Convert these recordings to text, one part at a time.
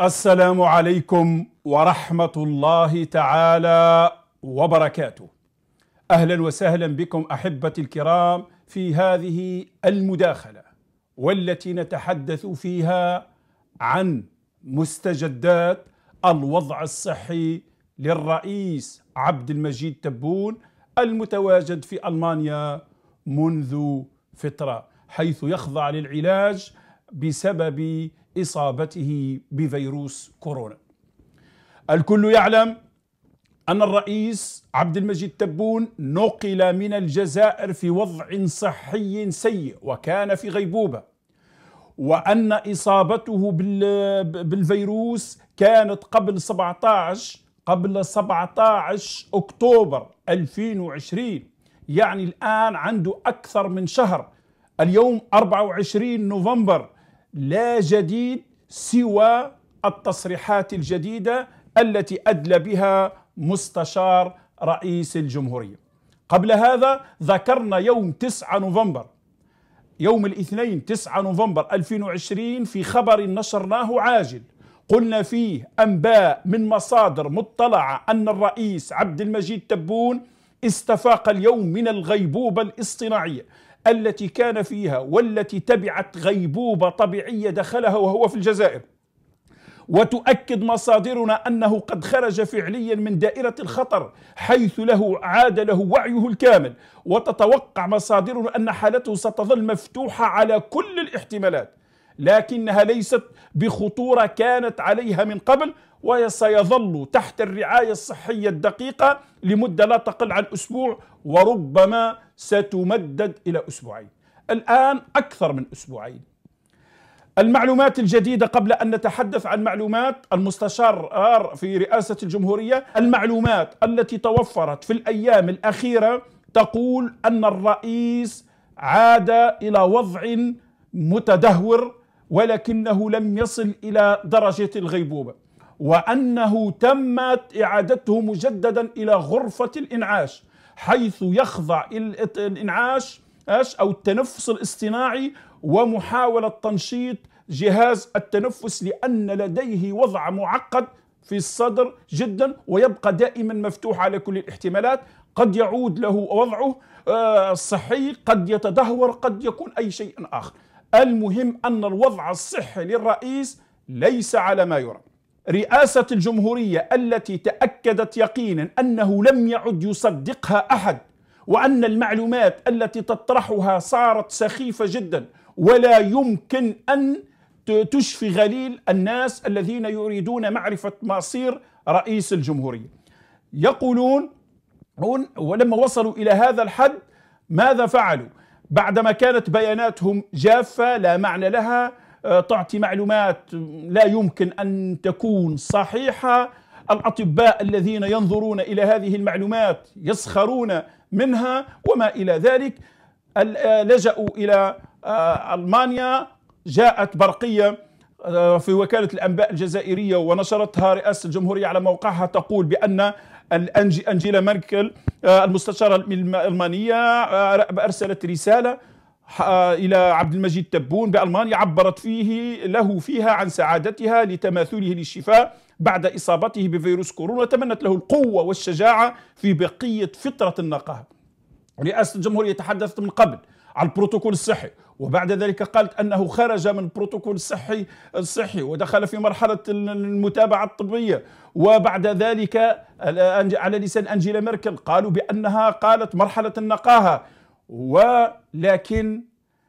السلام عليكم ورحمه الله تعالى وبركاته اهلا وسهلا بكم احبتي الكرام في هذه المداخله والتي نتحدث فيها عن مستجدات الوضع الصحي للرئيس عبد المجيد تبون المتواجد في المانيا منذ فتره حيث يخضع للعلاج بسبب اصابته بفيروس كورونا. الكل يعلم ان الرئيس عبد المجيد تبون نقل من الجزائر في وضع صحي سيء وكان في غيبوبه. وان اصابته بالفيروس كانت قبل 17 قبل 17 اكتوبر 2020 يعني الان عنده اكثر من شهر اليوم 24 نوفمبر لا جديد سوى التصريحات الجديدة التي أدلى بها مستشار رئيس الجمهورية قبل هذا ذكرنا يوم 9 نوفمبر يوم الاثنين 9 نوفمبر 2020 في خبر نشرناه عاجل قلنا فيه أنباء من مصادر مطلعة أن الرئيس عبد المجيد تبون استفاق اليوم من الغيبوبة الاصطناعية التي كان فيها والتي تبعت غيبوبه طبيعيه دخلها وهو في الجزائر وتؤكد مصادرنا انه قد خرج فعليا من دائره الخطر حيث له عاد له وعيه الكامل وتتوقع مصادرنا ان حالته ستظل مفتوحه على كل الاحتمالات لكنها ليست بخطوره كانت عليها من قبل وسيظل تحت الرعايه الصحيه الدقيقه لمده لا تقل عن اسبوع وربما ستمدد إلى أسبوعين الآن أكثر من أسبوعين المعلومات الجديدة قبل أن نتحدث عن معلومات المستشار في رئاسة الجمهورية المعلومات التي توفرت في الأيام الأخيرة تقول أن الرئيس عاد إلى وضع متدهور ولكنه لم يصل إلى درجة الغيبوبة وأنه تمت إعادته مجددا إلى غرفة الإنعاش حيث يخضع الانعاش او التنفس الاصطناعي ومحاوله تنشيط جهاز التنفس لان لديه وضع معقد في الصدر جدا ويبقى دائما مفتوح على كل الاحتمالات قد يعود له وضعه الصحي آه، قد يتدهور قد يكون اي شيء اخر المهم ان الوضع الصحي للرئيس ليس على ما يرام رئاسة الجمهورية التي تأكدت يقينا أنه لم يعد يصدقها أحد وأن المعلومات التي تطرحها صارت سخيفة جدا ولا يمكن أن تشفي غليل الناس الذين يريدون معرفة مصير رئيس الجمهورية يقولون ولما وصلوا إلى هذا الحد ماذا فعلوا بعدما كانت بياناتهم جافة لا معنى لها آه، تعطي معلومات لا يمكن أن تكون صحيحة الأطباء الذين ينظرون إلى هذه المعلومات يسخرون منها وما إلى ذلك آه، لجأوا إلى آه، ألمانيا جاءت برقية في وكالة الأنباء الجزائرية ونشرتها رئاسة الجمهورية على موقعها تقول بأن أنجيلا ميركل المستشارة الألمانية أرسلت رسالة آه، إلى عبد المجيد تبون بألمانيا عبرت فيه له فيها عن سعادتها لتماثله للشفاء بعد إصابته بفيروس كورونا وتمنت له القوة والشجاعة في بقية فترة النقاهة رئاسة الجمهورية تحدثت من قبل على البروتوكول الصحي وبعد ذلك قالت انه خرج من البروتوكول الصحي الصحي ودخل في مرحله المتابعه الطبيه وبعد ذلك على لسان انجيلا ميركل قالوا بانها قالت مرحله النقاهه ولكن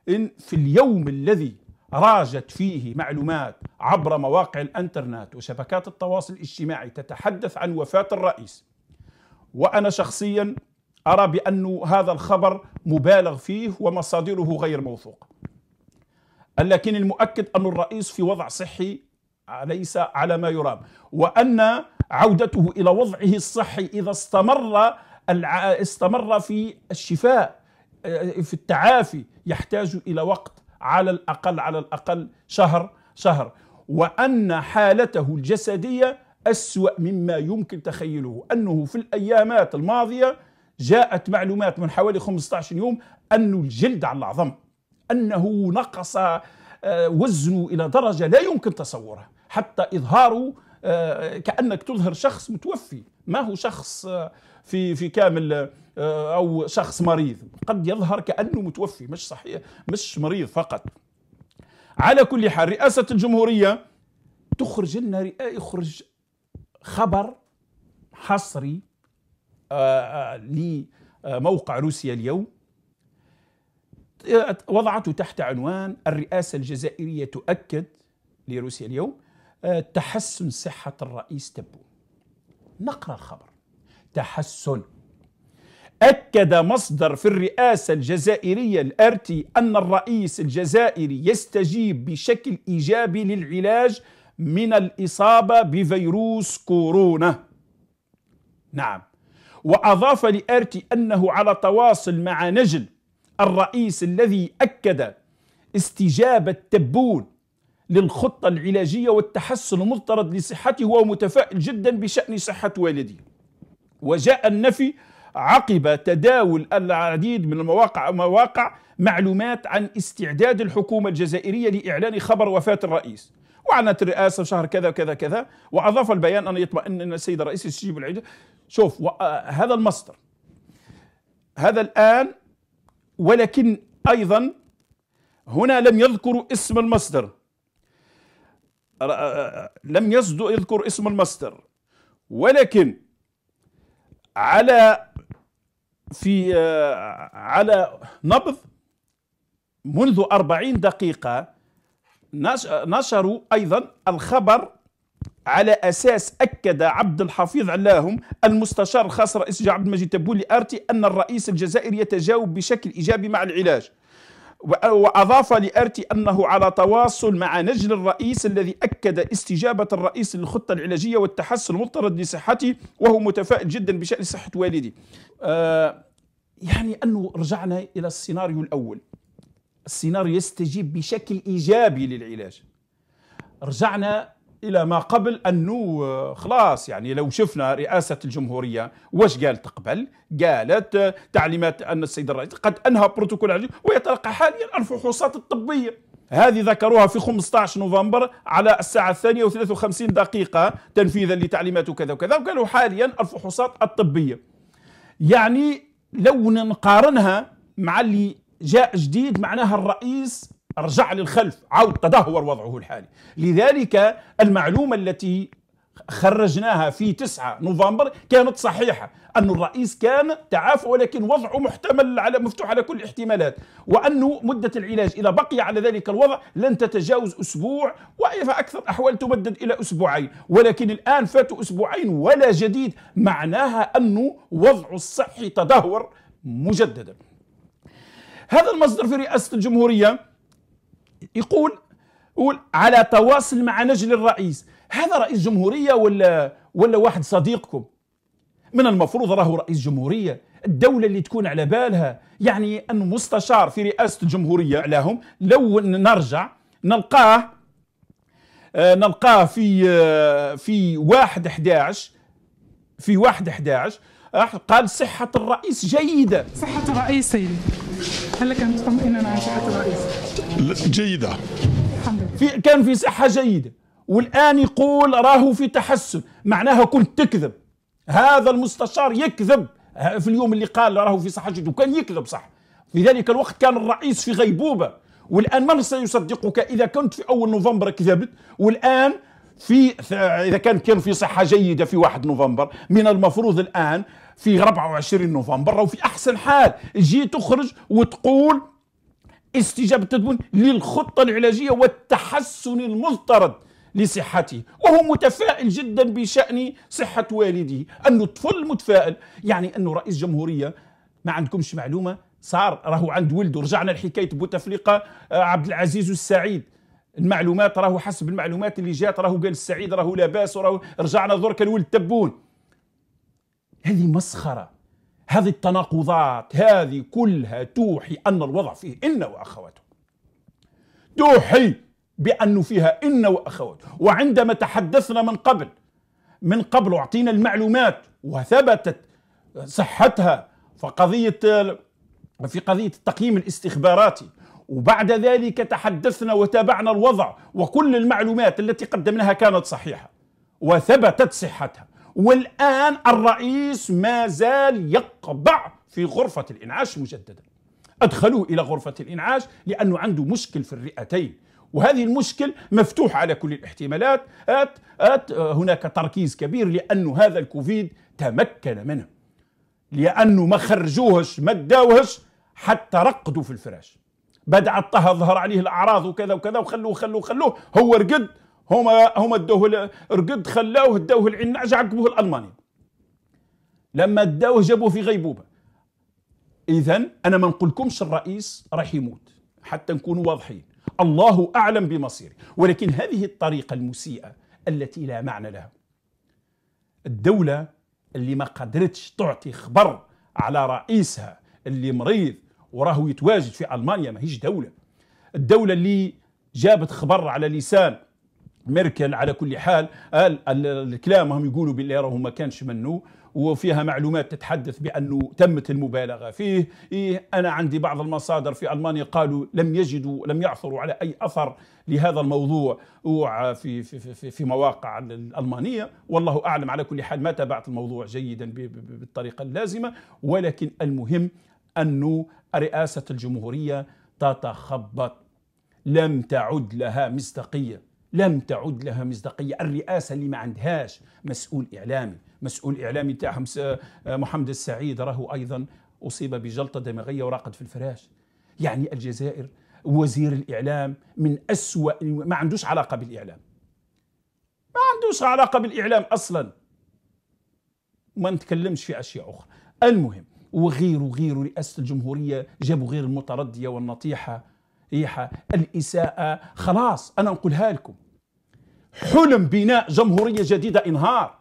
إن في اليوم الذي راجت فيه معلومات عبر مواقع الانترنت وشبكات التواصل الاجتماعي تتحدث عن وفاة الرئيس وأنا شخصيا أرى بأن هذا الخبر مبالغ فيه ومصادره غير موثوقة لكن المؤكد أن الرئيس في وضع صحي ليس على ما يرام وأن عودته إلى وضعه الصحي إذا استمر استمر في الشفاء في التعافي يحتاج الى وقت على الاقل على الاقل شهر شهر وان حالته الجسديه اسوا مما يمكن تخيله انه في الايامات الماضيه جاءت معلومات من حوالي 15 يوم ان الجلد على العظم انه نقص آه، وزنه الى درجه لا يمكن تصورها حتى اظهاره آه، كانك تظهر شخص متوفي ما هو شخص آه، في في كامل آه، او شخص مريض قد يظهر كانه متوفي مش صحيح مش مريض فقط على كل حال رئاسه الجمهوريه تخرج لنا يخرج خبر حصري آه، آه، لموقع روسيا اليوم وضعته تحت عنوان الرئاسة الجزائرية تؤكد لروسيا اليوم تحسن صحة الرئيس تبون نقرأ الخبر تحسن أكد مصدر في الرئاسة الجزائرية الأرتي أن الرئيس الجزائري يستجيب بشكل إيجابي للعلاج من الإصابة بفيروس كورونا نعم وأضاف لأرتي أنه على تواصل مع نجل الرئيس الذي أكد استجابة تبون للخطة العلاجية والتحسن المفترض لصحته ومتفائل جدا بشأن صحة والده وجاء النفي عقب تداول العديد من المواقع مواقع معلومات عن استعداد الحكومة الجزائرية لإعلان خبر وفاة الرئيس وعنت الرئاسة شهر كذا وكذا كذا وأضاف البيان أن يطمئن أن السيد الرئيس يستجيب العيد شوف آه، هذا المصدر هذا الآن ولكن أيضا هنا لم يذكروا اسم المصدر آه، آه، لم يذكر اسم المصدر ولكن على في آه، على نبض منذ أربعين دقيقة نشروا أيضا الخبر على أساس أكد عبد الحفيظ علاهم المستشار الخاص رئيس عبد المجيد تبولي آرتي أن الرئيس الجزائري يتجاوب بشكل إيجابي مع العلاج وأضاف لآرتي أنه على تواصل مع نجل الرئيس الذي أكد استجابة الرئيس للخطة العلاجية والتحسن المفترض لصحته وهو متفائل جدا بشأن صحة والدي آه، يعني أنه رجعنا إلى السيناريو الأول السيناريو يستجيب بشكل إيجابي للعلاج رجعنا الى ما قبل انه خلاص يعني لو شفنا رئاسه الجمهوريه واش قالت قبل آه، قالت تعليمات ان السيد الرئيس قد انهى بروتوكول عجيب ويتلقى حاليا الفحوصات الطبيه هذه ذكروها في 15 نوفمبر على الساعة الثانية و53 دقيقة تنفيذا لتعليمات وكذا وكذا وقالوا حاليا الفحوصات الطبية يعني لو نقارنها مع اللي جاء جديد معناها الرئيس رجع للخلف عود تدهور وضعه الحالي لذلك المعلومة التي خرجناها في 9 نوفمبر كانت صحيحة أن الرئيس كان تعافى ولكن وضعه محتمل على مفتوح على كل الاحتمالات وأنه مدة العلاج إذا بقي على ذلك الوضع لن تتجاوز أسبوع وإذا أكثر أحوال تمدد إلى أسبوعين ولكن الآن فاتوا أسبوعين ولا جديد معناها أنه وضعه الصحي تدهور مجددا هذا المصدر في رئاسة الجمهورية يقول يقول على تواصل مع نجل الرئيس هذا رئيس جمهورية ولا ولا واحد صديقكم من المفروض راهو رئيس جمهورية الدولة اللي تكون على بالها يعني أن مستشار في رئاسة الجمهورية لهم لو نرجع نلقاه آه، نلقاه في آه، في واحد 11 في واحد 11 قال صحة الرئيس جيدة صحة الرئيس سيدي هلا أن تطمئننا عن صحة الرئيس جيدة في كان في صحة جيدة والآن يقول راه في تحسن معناها كنت تكذب هذا المستشار يكذب في اليوم اللي قال راه في صحة جيدة وكان يكذب صح في ذلك الوقت كان الرئيس في غيبوبة والآن من سيصدقك إذا كنت في أول نوفمبر كذبت والآن في إذا كان كان في صحة جيدة في 1 نوفمبر من المفروض الآن في 24 نوفمبر أو في أحسن حال جيت تخرج وتقول استجابة استجابتهم للخطة العلاجية والتحسن المفترض لصحته وهو متفائل جدا بشأن صحة والده أنه طفل متفائل يعني أنه رئيس جمهورية ما عندكمش معلومة صار راهو عند ولده رجعنا لحكاية بوتفليقة آه، عبد العزيز السعيد المعلومات راهو حسب المعلومات اللي جات راهو قال السعيد راهو لاباس وراهو رجعنا درك الولد تبون هذه مسخره هذه التناقضات هذه كلها توحي أن الوضع فيه إن وأخواته توحي بأنه فيها إن وأخواته وعندما تحدثنا من قبل من قبل أعطينا المعلومات وثبتت صحتها فقضية في قضية التقييم الاستخباراتي وبعد ذلك تحدثنا وتابعنا الوضع وكل المعلومات التي قدمناها كانت صحيحة وثبتت صحتها والآن الرئيس ما زال يقبع في غرفة الإنعاش مجددا أدخلوه إلى غرفة الإنعاش لأنه عنده مشكل في الرئتين وهذه المشكل مفتوح على كل الاحتمالات أت أت هناك تركيز كبير لأن هذا الكوفيد تمكن منه لأنه ما خرجوهش ما داوهش حتى رقدوا في الفراش بدأ الطه ظهر عليه الأعراض وكذا وكذا وخلوه خلوه خلوه هو رقد هما هما داوه رقد خلاوه داوه العناج عقبوه الالماني لما داوه جابوه في غيبوبه اذا انا ما نقولكمش الرئيس راح يموت حتى نكونوا واضحين الله اعلم بمصيره ولكن هذه الطريقه المسيئه التي لا معنى لها الدوله اللي ما قدرتش تعطي خبر على رئيسها اللي مريض وراهو يتواجد في المانيا ماهيش دوله الدوله اللي جابت خبر على لسان ميركل على كل حال قال الكلام هم يقولوا باللي راهو ما كانش منه وفيها معلومات تتحدث بانه تمت المبالغه فيه إيه انا عندي بعض المصادر في المانيا قالوا لم يجدوا لم يعثروا على اي اثر لهذا الموضوع في في في, في مواقع الالمانيه والله اعلم على كل حال ما تابعت الموضوع جيدا بالطريقه اللازمه ولكن المهم انه رئاسه الجمهوريه تتخبط لم تعد لها مصداقيه لم تعد لها مصداقية الرئاسة اللي ما عندهاش مسؤول إعلامي مسؤول إعلامي تاعهم آه، محمد السعيد راهو أيضا أصيب بجلطة دماغية وراقد في الفراش يعني الجزائر وزير الإعلام من أسوأ ما عندوش علاقة بالإعلام ما عندوش علاقة بالإعلام أصلا ما نتكلمش في أشياء أخرى المهم وغيره وغير رئاسة الجمهورية جابوا غير المتردية والنطيحة الريحة الإساءة خلاص أنا أقولها لكم حلم بناء جمهورية جديدة انهار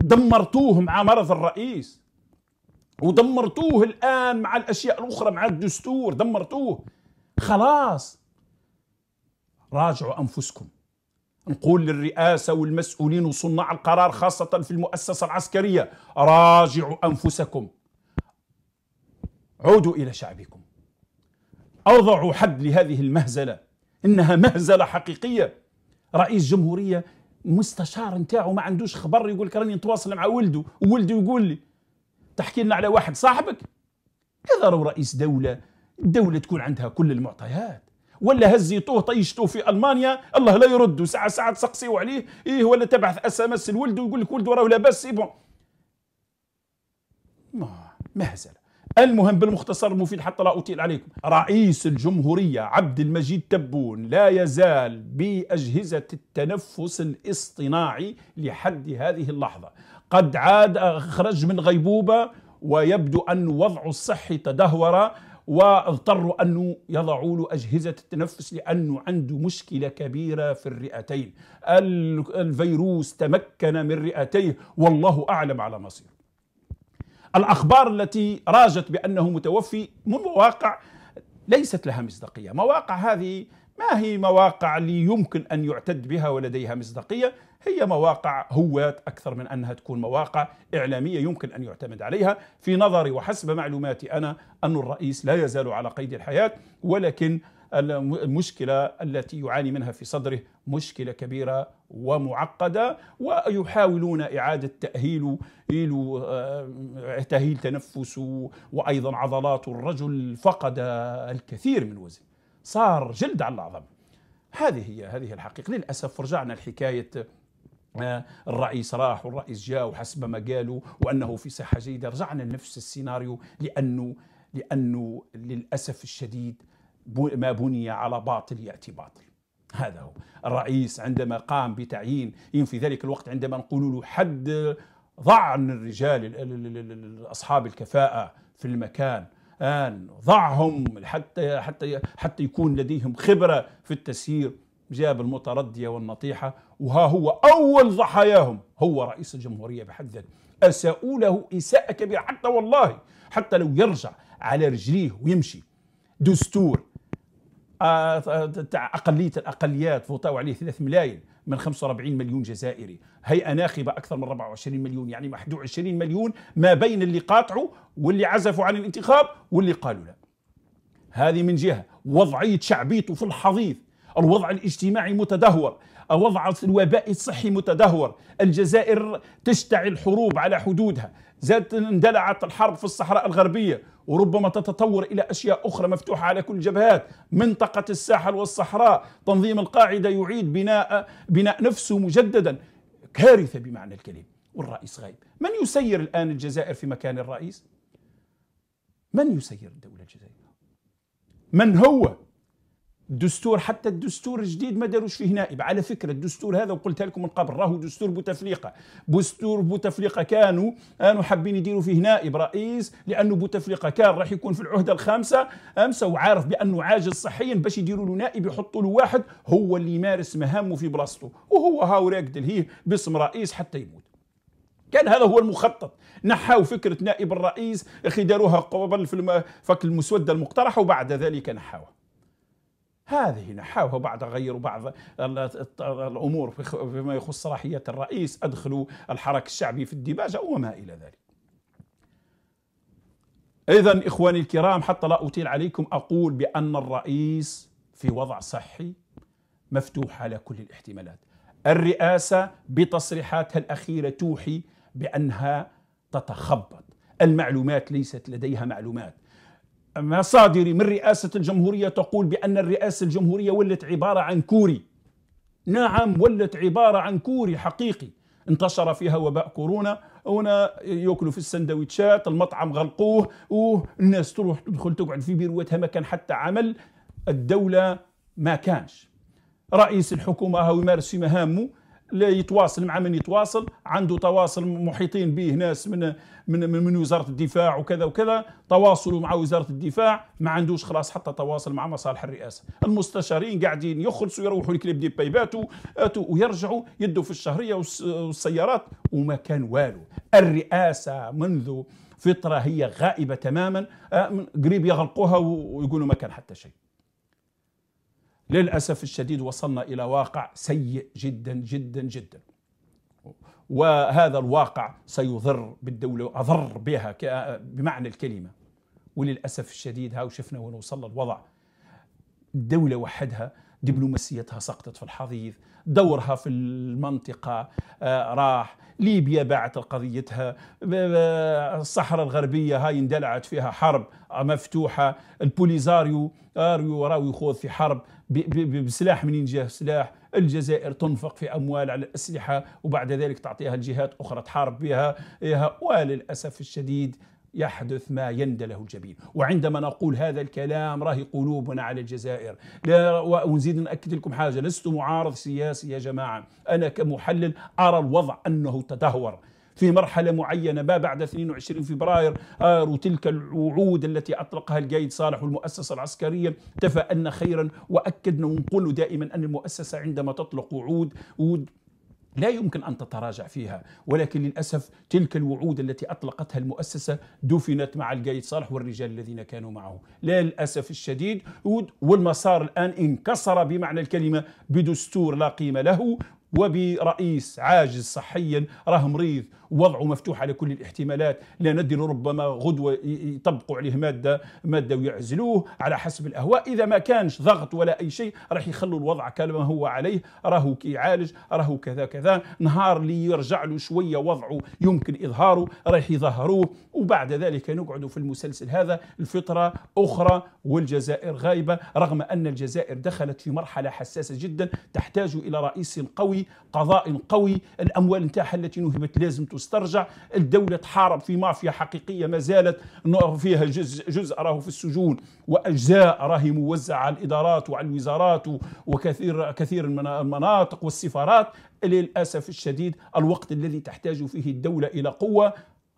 دمرتوه مع مرض الرئيس ودمرتوه الآن مع الأشياء الأخرى مع الدستور دمرتوه خلاص راجعوا أنفسكم نقول للرئاسة والمسؤولين وصناع القرار خاصة في المؤسسة العسكرية راجعوا أنفسكم عودوا إلى شعبكم أوضعوا حد لهذه المهزلة إنها مهزلة حقيقية رئيس جمهورية مستشار نتاعو ما عندوش خبر يقول لك راني نتواصل مع ولده وولده يقول لي تحكي لنا على واحد صاحبك هذا راهو رئيس دولة الدولة تكون عندها كل المعطيات ولا هزيتوه طيشتوه في المانيا الله لا يرد ساعه ساعه تسقسيو عليه ايه ولا تبعث اس ام اس لولده ويقول لك ولده راه لاباس سي إيه، بون مهزله المهم بالمختصر المفيد حتى لا أطيل عليكم رئيس الجمهورية عبد المجيد تبون لا يزال بأجهزة التنفس الاصطناعي لحد هذه اللحظة قد عاد خرج من غيبوبة ويبدو أن وضعه الصحي تدهور واضطروا أن يضعوا له أجهزة التنفس لأنه عنده مشكلة كبيرة في الرئتين الفيروس تمكن من رئتيه والله أعلم على مصيره الأخبار التي راجت بأنه متوفي من مواقع ليست لها مصداقية مواقع هذه ما هي مواقع يمكن أن يعتد بها ولديها مصداقية هي مواقع هوات أكثر من أنها تكون مواقع إعلامية يمكن أن يعتمد عليها في نظري وحسب معلوماتي أنا أن الرئيس لا يزال على قيد الحياة ولكن المشكله التي يعاني منها في صدره مشكله كبيره ومعقده ويحاولون اعاده تاهيل آه، تاهيل تنفسه وايضا عضلات الرجل فقد الكثير من وزنه صار جلد على العظم هذه هي هذه الحقيقه للاسف رجعنا لحكايه آه، الرئيس راح والرئيس جاء وحسب ما قالوا وانه في صحه جيده رجعنا لنفس السيناريو لانه لانه للاسف الشديد ما بني على باطل يأتي باطل هذا هو الرئيس عندما قام بتعيين في ذلك الوقت عندما نقول له حد ضع عن الرجال أصحاب الكفاءة في المكان الآن ضعهم حتى حتى حتى يكون لديهم خبرة في التسيير جاب المتردية والنطيحة وها هو أول ضحاياهم هو رئيس الجمهورية بحد ذاته أساءوا له إساءة كبيرة حتى والله حتى لو يرجع على رجليه ويمشي دستور آه، آه، أقلية الأقليات فوتاو عليه 3 ملايين من 45 مليون جزائري هيئة ناخبة أكثر من 24 مليون يعني 21 مليون ما بين اللي قاطعوا واللي عزفوا عن الانتخاب واللي قالوا لا هذه من جهة وضعية شعبيته في الحضيض الوضع الاجتماعي متدهور وضع الوباء الصحي متدهور الجزائر تشتعل حروب على حدودها زادت اندلعت الحرب في الصحراء الغربية وربما تتطور إلى أشياء أخرى مفتوحة على كل الجبهات منطقة الساحل والصحراء تنظيم القاعدة يعيد بناء, بناء نفسه مجددا كارثة بمعنى الكلمة والرئيس غايب من يسير الآن الجزائر في مكان الرئيس؟ من يسير الدولة الجزائرية؟ من هو دستور حتى الدستور الجديد ما داروش فيه نائب على فكره الدستور هذا وقلت لكم من قبل راهو دستور بوتفليقه دستور بوتفليقه كانوا كانوا حابين يديروا فيه نائب رئيس لانه بوتفليقه كان راح يكون في العهده الخامسه امس وعارف بانه عاجز صحيا باش يديروا له نائب يحطوا له واحد هو اللي يمارس مهامه في بلاصته وهو هاو راقد هيه باسم رئيس حتى يموت كان هذا هو المخطط نحاو فكره نائب الرئيس اخي داروها قبل في فك المسوده المقترحه وبعد ذلك نحاوها هذه نحاوها بعد غيروا بعض الأمور فيما يخص صلاحية الرئيس أدخلوا الحراك الشعبي في الديباجة وما إلى ذلك إذا إخواني الكرام حتى لا أطيل عليكم أقول بأن الرئيس في وضع صحي مفتوح على كل الاحتمالات الرئاسة بتصريحاتها الأخيرة توحي بأنها تتخبط المعلومات ليست لديها معلومات مصادري من رئاسة الجمهورية تقول بأن الرئاسة الجمهورية ولت عبارة عن كوري نعم ولت عبارة عن كوري حقيقي انتشر فيها وباء كورونا هنا ياكلوا في السندويتشات المطعم غلقوه والناس تروح تدخل تقعد في بيروتها ما كان حتى عمل الدولة ما كانش رئيس الحكومة هو يمارس في مهامه لا يتواصل مع من يتواصل عنده تواصل محيطين به ناس من من من وزاره الدفاع وكذا وكذا تواصلوا مع وزاره الدفاع ما عندوش خلاص حتى تواصل مع مصالح الرئاسه المستشارين قاعدين يخلصوا يروحوا لكليب دي بيباتو ويرجعوا يدوا في الشهريه والسيارات وما كان والو الرئاسه منذ فتره هي غائبه تماما آه، قريب يغلقوها ويقولوا ما كان حتى شيء للأسف الشديد وصلنا إلى واقع سيء جدا جدا جدا وهذا الواقع سيضر بالدولة وأضر بها بمعنى الكلمة وللأسف الشديد هاو شفنا وين وصل الوضع الدولة وحدها دبلوماسيتها سقطت في الحضيض دورها في المنطقة آه، راح ليبيا باعت قضيتها آه، آه، الصحراء الغربية هاي اندلعت فيها حرب مفتوحة البوليزاريو راو يخوض في حرب بسلاح منين جاه سلاح الجزائر تنفق في أموال على الأسلحة وبعد ذلك تعطيها لجهات أخرى تحارب بها وللأسف الشديد يحدث ما يندى له الجبين وعندما نقول هذا الكلام راهي قلوبنا على الجزائر لا ونزيد نأكد لكم حاجة لست معارض سياسي يا جماعة أنا كمحلل أرى الوضع أنه تدهور في مرحلة معينة ما بعد 22 فبراير آر آه، وتلك الوعود التي أطلقها القايد صالح والمؤسسة العسكرية تفأن خيرا وأكدنا ونقول دائما أن المؤسسة عندما تطلق وعود لا يمكن أن تتراجع فيها ولكن للأسف تلك الوعود التي أطلقتها المؤسسة دفنت مع القايد صالح والرجال الذين كانوا معه للأسف الشديد والمسار الآن انكسر بمعنى الكلمة بدستور لا قيمة له وبرئيس عاجز صحيا راه مريض وضعه مفتوح على كل الاحتمالات لا ندري ربما غدوة يطبقوا عليه مادة مادة ويعزلوه على حسب الأهواء إذا ما كانش ضغط ولا أي شيء راح يخلوا الوضع كما هو عليه راهو كيعالج راهو كذا كذا نهار اللي يرجع له شوية وضعه يمكن إظهاره راح يظهروه وبعد ذلك نقعد في المسلسل هذا الفترة أخرى والجزائر غايبة رغم أن الجزائر دخلت في مرحلة حساسة جدا تحتاج إلى رئيس قوي قضاء قوي الأموال نتاعها التي نهبت لازم تسترجع الدولة تحارب في مافيا حقيقية ما زالت فيها جزء, جزء راه في السجون وأجزاء راهي موزعة على الإدارات وعلى الوزارات وكثير كثير من المناطق والسفارات للأسف الشديد الوقت الذي تحتاج فيه الدولة إلى قوة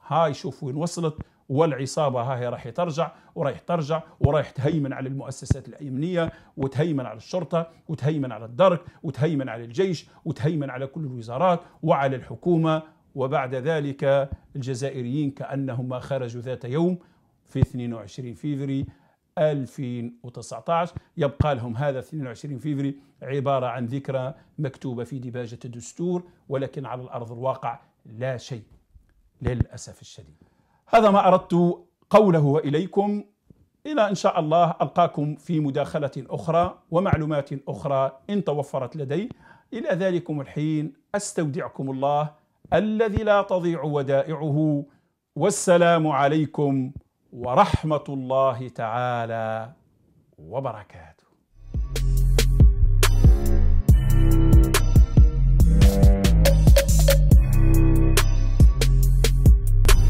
هاي شوف وين وصلت والعصابه ها هي راح ترجع ورايح ترجع ورايح تهيمن على المؤسسات الامنيه وتهيمن على الشرطه وتهيمن على الدرك وتهيمن على الجيش وتهيمن على كل الوزارات وعلى الحكومه وبعد ذلك الجزائريين كانهم ما خرجوا ذات يوم في 22 فيفري 2019 يبقى لهم هذا 22 فيفري عباره عن ذكرى مكتوبه في دباجه الدستور ولكن على الارض الواقع لا شيء للاسف الشديد هذا ما أردت قوله إليكم إلى إن شاء الله ألقاكم في مداخلة أخرى ومعلومات أخرى إن توفرت لدي إلى ذلكم الحين أستودعكم الله الذي لا تضيع ودائعه والسلام عليكم ورحمة الله تعالى وبركاته